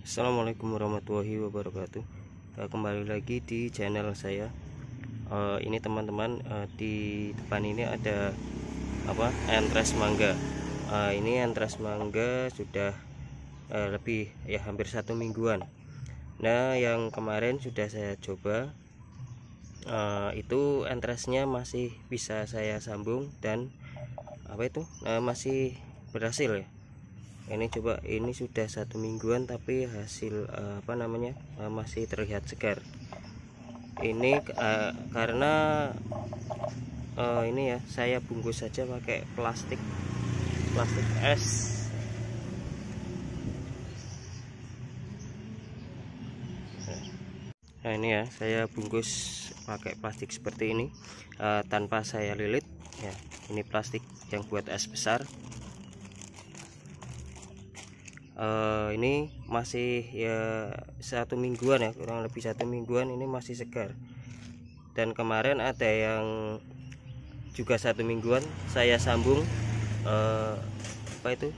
Assalamualaikum warahmatullahi wabarakatuh eh, kembali lagi di channel saya eh, ini teman-teman eh, di depan ini ada apa entres mangga ini entres mangga sudah lebih ya hampir satu mingguan nah yang kemarin sudah saya coba itu entresnya masih bisa saya sambung dan apa itu masih berhasil ya ini coba ini sudah satu mingguan tapi hasil uh, apa namanya uh, masih terlihat segar ini uh, karena uh, ini ya saya bungkus saja pakai plastik plastik es nah ini ya saya bungkus pakai plastik seperti ini uh, tanpa saya lilit ya ini plastik yang buat es besar uh, ini masih ya satu mingguan ya kurang lebih satu mingguan ini masih segar dan kemarin ada yang juga satu mingguan saya sambung uh, apa itu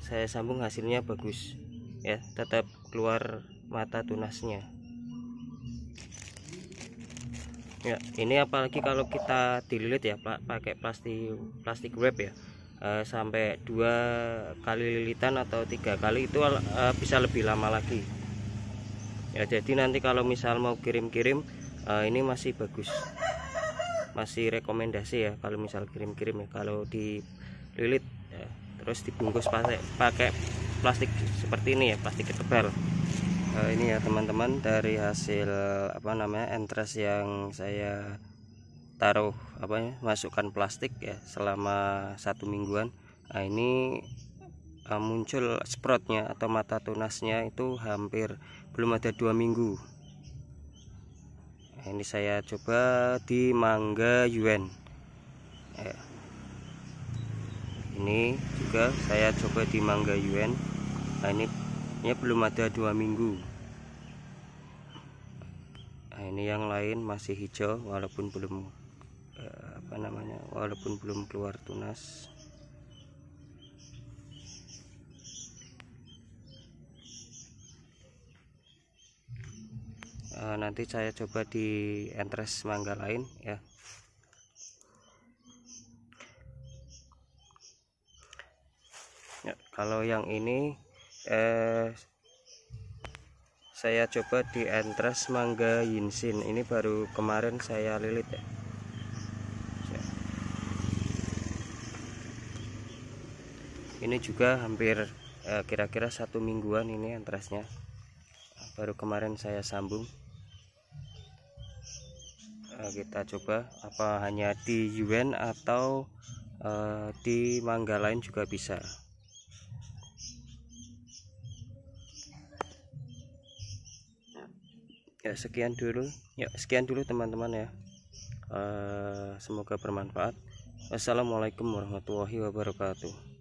saya sambung hasilnya bagus ya tetap keluar mata tunasnya ya ini apalagi kalau kita dililit ya pakai plastik plastik wrap ya Eh, sampai dua kali lilitan atau tiga kali itu eh, bisa lebih lama lagi ya jadi nanti kalau misal mau kirim-kirim eh, ini masih bagus masih rekomendasi ya kalau misal kirim-kirim ya kalau dililit ya, terus dibungkus pakai pakai plastik seperti ini ya plastik tebal ini ya teman-teman dari hasil apa namanya entres yang saya taruh apa ya masukkan plastik ya selama satu mingguan nah ini uh, muncul sproutnya atau mata tunasnya itu hampir belum ada dua minggu nah, ini saya coba di mangga yuen ya. ini juga saya coba di mangga yuen nah ini, ini belum ada dua minggu Nah, ini yang lain masih hijau walaupun belum apa namanya walaupun belum keluar tunas e, nanti saya coba di entres mangga lain ya. ya kalau yang ini eh saya coba di entres mangga yinsin ini baru kemarin saya lilit ya ini juga hampir eh, kira-kira eh, satu mingguan ini antrasnya baru kemarin saya sambung eh, kita coba apa hanya di UN atau eh, di mangga lain juga bisa ya sekian dulu ya sekian dulu teman-teman ya eh, semoga bermanfaat Assalamualaikum warahmatullahi wabarakatuh